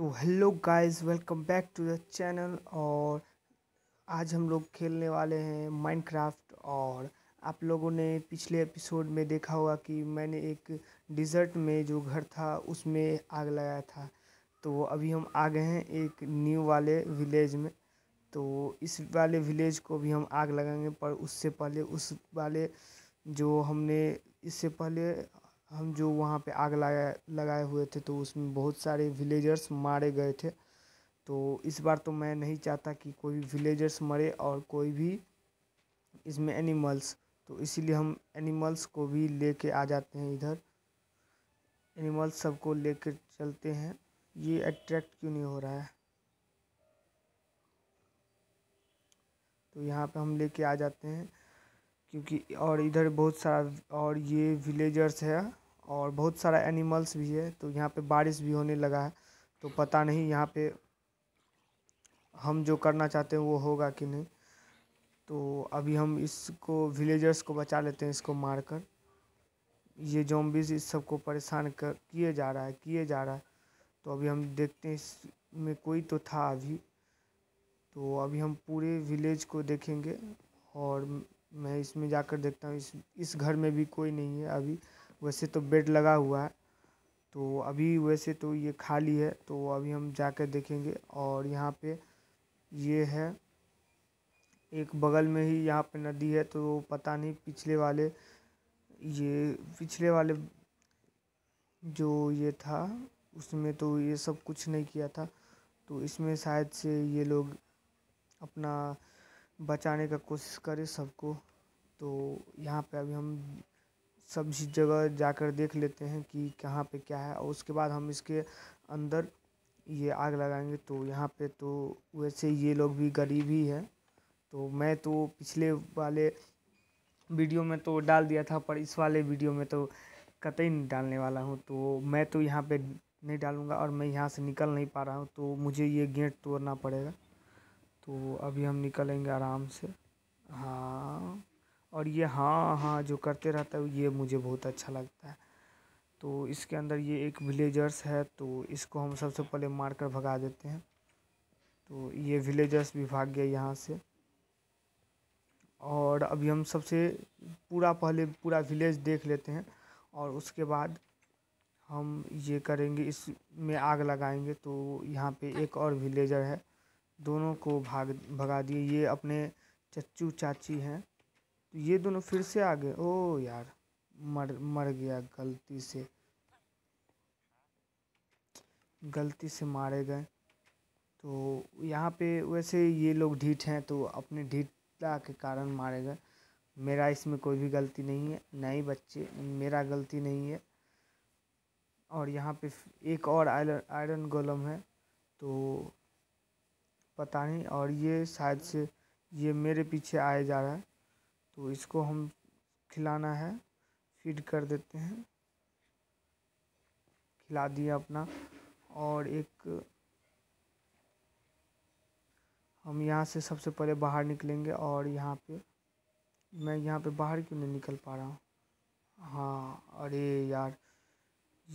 तो hello guys welcome back to the channel और आज हम लोग खेलने वाले हैं माइनक्राफ्ट और आप लोगों ने पिछले एपिसोड में देखा होगा कि मैंने एक डिज़र्ट में जो घर था उसमें आग लगाया था तो अभी हम आ गए हैं एक न्यू वाले विलेज में तो इस वाले विलेज को भी हम आग लगाएंगे पर उससे पहले उस वाले जो हमने इससे पहले हम जो वहाँ पे आग लगाए लगाए हुए थे तो उसमें बहुत सारे विलेजर्स मारे गए थे तो इस बार तो मैं नहीं चाहता कि कोई विलेजर्स मरे और कोई भी इसमें एनिमल्स तो इसीलिए हम एनिमल्स को भी लेके आ जाते हैं इधर एनिमल्स सबको लेकर चलते हैं ये अट्रैक्ट क्यों नहीं हो रहा है तो यहाँ पे हम लेके आ जाते हैं क्योंकि और इधर बहुत सारा और ये विलेजर्स है और बहुत सारा एनिमल्स भी है तो यहाँ पे बारिश भी होने लगा है तो पता नहीं यहाँ पे हम जो करना चाहते हैं वो होगा कि नहीं तो अभी हम इसको विलेजर्स को बचा लेते हैं इसको मारकर ये जॉम्बिस इस सबको परेशान कर किए जा रहा है किए जा रहा है तो अभी हम देखते हैं इसमें कोई तो था अभी तो अभी हम पूरे विलेज को देखेंगे और मैं इसमें जाकर देखता हूँ इस इस घर में भी कोई नहीं है अभी वैसे तो बेड लगा हुआ है तो अभी वैसे तो ये खाली है तो अभी हम जा देखेंगे और यहाँ पे ये है एक बगल में ही यहाँ पे नदी है तो पता नहीं पिछले वाले ये पिछले वाले जो ये था उसमें तो ये सब कुछ नहीं किया था तो इसमें शायद से ये लोग अपना बचाने का कोशिश करें सबको तो यहाँ पे अभी हम सब जगह जाकर देख लेते हैं कि कहाँ पे क्या है और उसके बाद हम इसके अंदर ये आग लगाएंगे तो यहाँ पे तो वैसे ये लोग भी गरीब ही है तो मैं तो पिछले वाले वीडियो में तो डाल दिया था पर इस वाले वीडियो में तो कतई नहीं डालने वाला हूँ तो मैं तो यहाँ पे नहीं डालूँगा और मैं यहाँ से निकल नहीं पा रहा हूँ तो मुझे ये गेट तोड़ना पड़ेगा तो अभी हम निकलेंगे आराम से हाँ और ये हाँ हाँ जो करते रहता है ये मुझे बहुत अच्छा लगता है तो इसके अंदर ये एक विलेजर्स है तो इसको हम सबसे पहले मार कर भगा देते हैं तो ये विलेजर्स भी भाग गया यहाँ से और अभी हम सबसे पूरा पहले पूरा विलेज देख लेते हैं और उसके बाद हम ये करेंगे इसमें आग लगाएंगे तो यहाँ पे एक और विलेजर है दोनों को भाग भगा दिए ये अपने चच्चू चाची हैं तो ये दोनों फिर से आ गए ओ यार मर मर गया गलती से गलती से मारे गए तो यहाँ पे वैसे ये लोग ढीठ हैं तो अपने ढीठता के कारण मारे गए मेरा इसमें कोई भी गलती नहीं है नए बच्चे मेरा गलती नहीं है और यहाँ पे एक और आयरन आयरन गोलम है तो पता नहीं और ये शायद से ये मेरे पीछे आए जा रहा है तो इसको हम खिलाना है फीड कर देते हैं खिला दिया अपना और एक हम यहाँ से सबसे पहले बाहर निकलेंगे और यहाँ पे मैं यहाँ पे बाहर क्यों नहीं निकल पा रहा हूँ हाँ अरे यार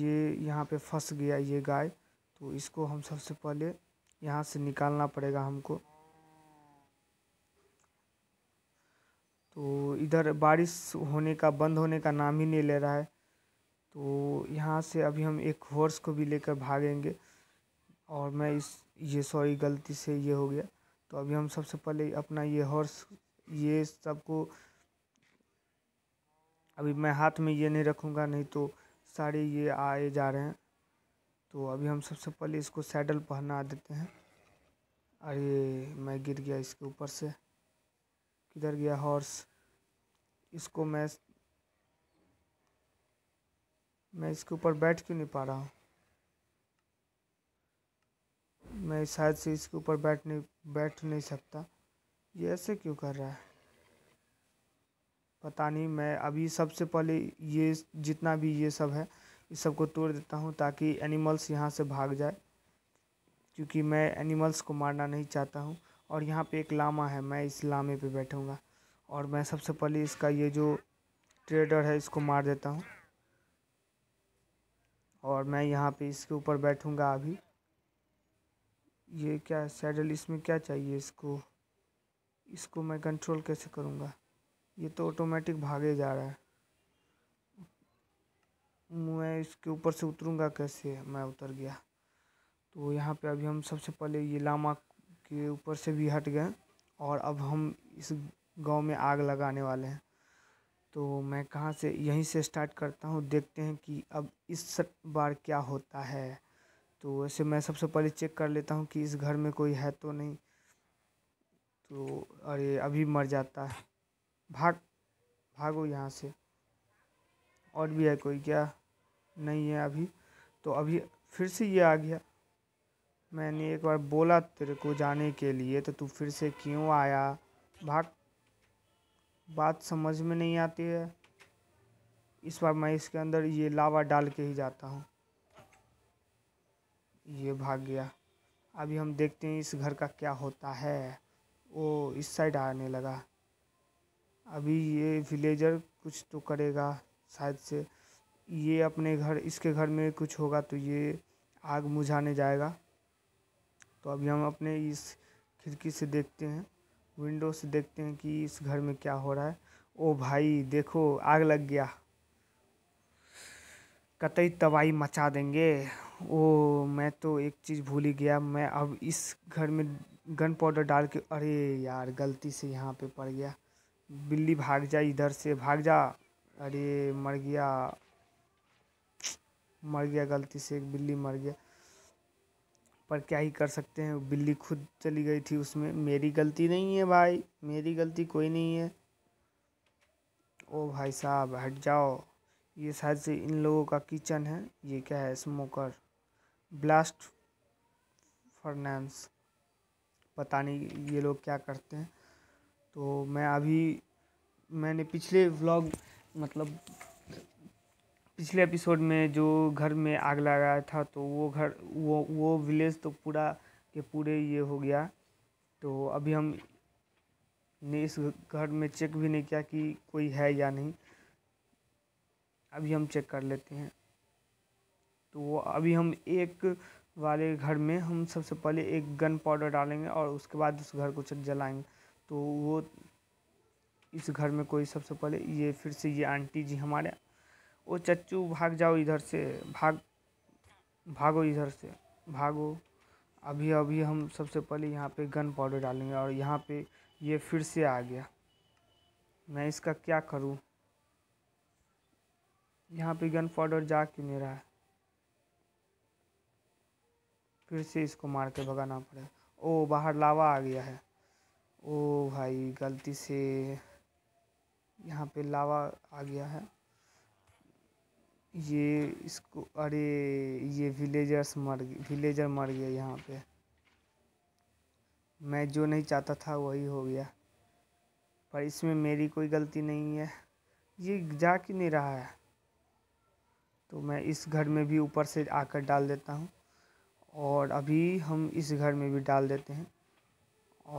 ये यहाँ पे फंस गया ये गाय तो इसको हम सबसे पहले यहाँ से निकालना पड़ेगा हमको तो इधर बारिश होने का बंद होने का नाम ही नहीं ले रहा है तो यहाँ से अभी हम एक हॉर्स को भी लेकर भागेंगे और मैं इस ये सॉरी गलती से ये हो गया तो अभी हम सबसे पहले अपना ये हॉर्स ये सबको अभी मैं हाथ में ये नहीं रखूँगा नहीं तो सारे ये आए जा रहे हैं तो अभी हम सबसे पहले इसको सैडल पहना देते हैं अरे मैं गिर गया इसके ऊपर से किधर गया हॉर्स इसको मैं मैं इसके ऊपर बैठ क्यों नहीं पा रहा हूँ मैं शायद से इसके ऊपर बैठ नहीं बैठ नहीं सकता ये ऐसे क्यों कर रहा है पता नहीं मैं अभी सबसे पहले ये जितना भी ये सब है इस को तोड़ देता हूँ ताकि एनिमल्स यहाँ से भाग जाए क्योंकि मैं एनिमल्स को मारना नहीं चाहता हूँ और यहाँ पे एक लामा है मैं इस लामे पे बैठूँगा और मैं सबसे पहले इसका ये जो ट्रेडर है इसको मार देता हूँ और मैं यहाँ पे इसके ऊपर बैठूँगा अभी ये क्या सैडल इसमें क्या चाहिए इसको इसको मैं कंट्रोल कैसे करूँगा ये तो ऑटोमेटिक भागे जा रहा है मैं इसके ऊपर से उतरूँगा कैसे मैं उतर गया तो यहाँ पे अभी हम सबसे पहले ये लामा के ऊपर से भी हट गए और अब हम इस गांव में आग लगाने वाले हैं तो मैं कहाँ से यहीं से स्टार्ट करता हूँ देखते हैं कि अब इस बार क्या होता है तो वैसे मैं सबसे पहले चेक कर लेता हूँ कि इस घर में कोई है तो नहीं तो अरे अभी मर जाता है भाग भागो यहाँ से और भी है कोई क्या नहीं है अभी तो अभी फिर से ये आ गया मैंने एक बार बोला तेरे को जाने के लिए तो तू फिर से क्यों आया भाग बात समझ में नहीं आती है इस बार मैं इसके अंदर ये लावा डाल के ही जाता हूँ ये भाग गया अभी हम देखते हैं इस घर का क्या होता है वो इस साइड आने लगा अभी ये विलेजर कुछ तो करेगा शायद से ये अपने घर इसके घर में कुछ होगा तो ये आग मुझाने जाएगा तो अभी हम अपने इस खिड़की से देखते हैं विंडो से देखते हैं कि इस घर में क्या हो रहा है ओ भाई देखो आग लग गया कतई तबाही मचा देंगे ओ मैं तो एक चीज़ भूल ही गया मैं अब इस घर में गन पाउडर डाल के अरे यार गलती से यहाँ पे पड़ गया बिल्ली भाग जा इधर से भाग जा अरे मर गया मर गया गलती से एक बिल्ली मर गया पर क्या ही कर सकते हैं बिल्ली खुद चली गई थी उसमें मेरी गलती नहीं है भाई मेरी गलती कोई नहीं है ओ भाई साहब हट जाओ ये शायद से इन लोगों का किचन है ये क्या है स्मोकर ब्लास्ट फर्नेंस पता नहीं ये लोग क्या करते हैं तो मैं अभी मैंने पिछले व्लॉग मतलब पिछले एपिसोड में जो घर में आग लगाया था तो वो घर वो वो विलेज तो पूरा के पूरे ये हो गया तो अभी हम ने इस घर में चेक भी नहीं किया कि कोई है या नहीं अभी हम चेक कर लेते हैं तो अभी हम एक वाले घर में हम सबसे पहले एक गन पाउडर डालेंगे और उसके बाद उस घर को जलाएंगे तो वो इस घर में कोई सबसे पहले ये फिर से ये आंटी जी हमारे ओ चच्चू भाग जाओ इधर से भाग भागो इधर से भागो अभी अभी हम सबसे पहले यहाँ पे गन पाउडर डालेंगे और यहाँ पे ये फिर से आ गया मैं इसका क्या करूँ यहाँ पे गन पाउडर जा क्यों नहीं रहा है फिर से इसको मार के भगाना पड़ेगा ओ बाहर लावा आ गया है ओ भाई गलती से यहाँ पे लावा आ गया है ये इसको अरे ये विलेजर्स मर विलेजर मर गया यहाँ पे मैं जो नहीं चाहता था वही हो गया पर इसमें मेरी कोई गलती नहीं है ये जा कि नहीं रहा है तो मैं इस घर में भी ऊपर से आकर डाल देता हूँ और अभी हम इस घर में भी डाल देते हैं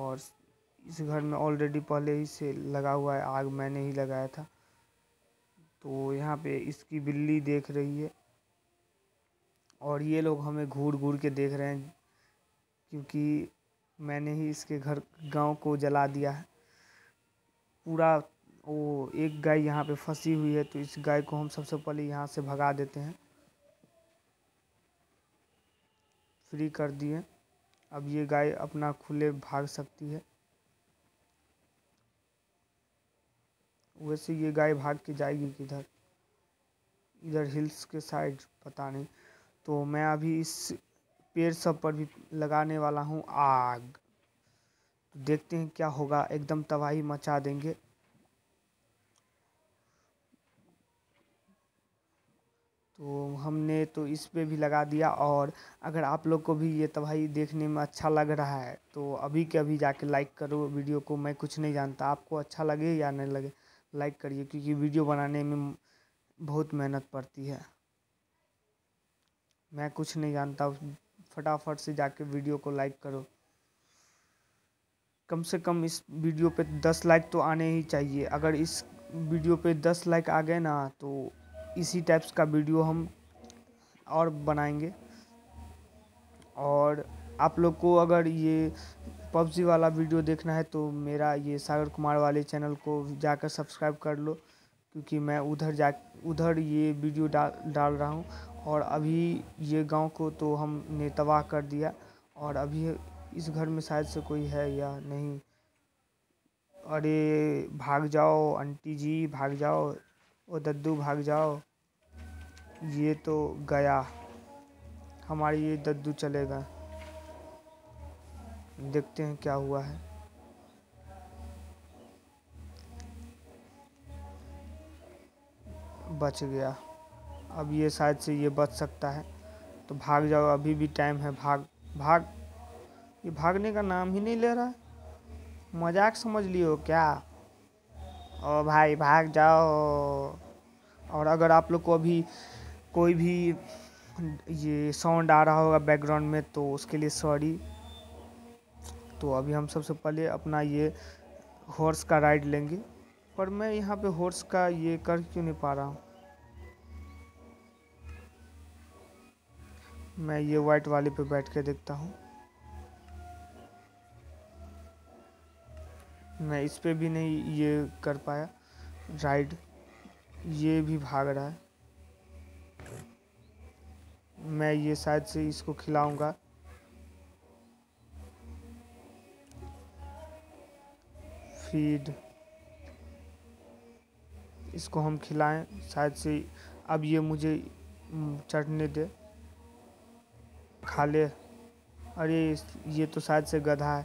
और इस घर में ऑलरेडी पहले ही से लगा हुआ है आग मैंने ही लगाया था तो यहाँ पे इसकी बिल्ली देख रही है और ये लोग हमें घूर घूर के देख रहे हैं क्योंकि मैंने ही इसके घर गांव को जला दिया है पूरा वो एक गाय यहाँ पे फंसी हुई है तो इस गाय को हम सबसे पहले यहाँ से भगा देते हैं फ्री कर दिए अब ये गाय अपना खुले भाग सकती है वैसे ये गाय भाग के जाएगी किधर इधर हिल्स के साइड पता नहीं तो मैं अभी इस पेड़ सब पर भी लगाने वाला हूँ आग तो देखते हैं क्या होगा एकदम तबाही मचा देंगे तो हमने तो इस पे भी लगा दिया और अगर आप लोग को भी ये तबाही देखने में अच्छा लग रहा है तो अभी के अभी जाके लाइक करो वीडियो को मैं कुछ नहीं जानता आपको अच्छा लगे या नहीं लगे लाइक करिए क्योंकि वीडियो बनाने में बहुत मेहनत पड़ती है मैं कुछ नहीं जानता फटाफट से जाके वीडियो को लाइक करो कम से कम इस वीडियो पे दस लाइक तो आने ही चाहिए अगर इस वीडियो पे दस लाइक आ गए ना तो इसी टाइप्स का वीडियो हम और बनाएंगे और आप लोग को अगर ये पबजी वाला वीडियो देखना है तो मेरा ये सागर कुमार वाले चैनल को जाकर सब्सक्राइब कर लो क्योंकि मैं उधर जा उधर ये वीडियो डाल डाल रहा हूँ और अभी ये गांव को तो हमने तबाह कर दिया और अभी इस घर में शायद से कोई है या नहीं अरे भाग जाओ आंटी जी भाग जाओ ओ दद्दू भाग जाओ ये तो गया हमारे ये दद्दू चले गए देखते हैं क्या हुआ है बच गया अब ये शायद से ये बच सकता है तो भाग जाओ अभी भी टाइम है भाग भाग ये भागने का नाम ही नहीं ले रहा है मजाक समझ लियो क्या ओ भाई भाग जाओ और अगर आप लोग को अभी कोई भी ये साउंड आ रहा होगा बैकग्राउंड में तो उसके लिए सॉरी तो अभी हम सबसे पहले अपना ये हॉर्स का राइड लेंगे पर मैं यहाँ पे हॉर्स का ये कर क्यों नहीं पा रहा हूँ मैं ये वाइट वाले पे बैठ के देखता हूँ मैं इस पर भी नहीं ये कर पाया राइड ये भी भाग रहा है मैं ये शायद से इसको खिलाऊंगा फीड इसको हम खिलाएं शायद से अब ये मुझे चटने दे खा ले अरे ये तो शायद से गधा है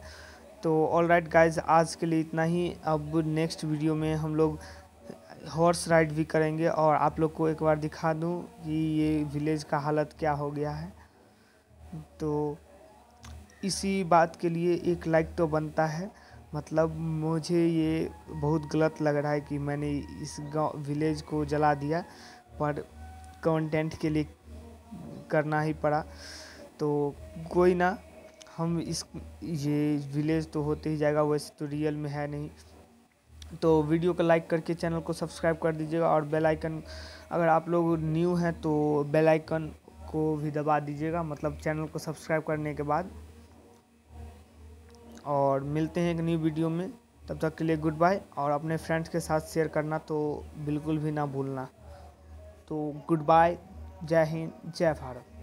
तो ऑल राइट गाइज आज के लिए इतना ही अब नेक्स्ट वीडियो में हम लोग हॉर्स राइड भी करेंगे और आप लोग को एक बार दिखा दूं कि ये विलेज का हालत क्या हो गया है तो इसी बात के लिए एक लाइक तो बनता है मतलब मुझे ये बहुत गलत लग रहा है कि मैंने इस गांव विलेज को जला दिया पर कंटेंट के लिए करना ही पड़ा तो कोई ना हम इस ये विलेज तो होते ही जाएगा वैसे तो रियल में है नहीं तो वीडियो को लाइक करके चैनल को सब्सक्राइब कर दीजिएगा और बेल आइकन अगर आप लोग न्यू हैं तो बेल आइकन को भी दबा दीजिएगा मतलब चैनल को सब्सक्राइब करने के बाद और मिलते हैं एक न्यू वीडियो में तब तक के लिए गुड बाय और अपने फ्रेंड्स के साथ शेयर करना तो बिल्कुल भी ना भूलना तो गुड बाय जय हिंद जय भारत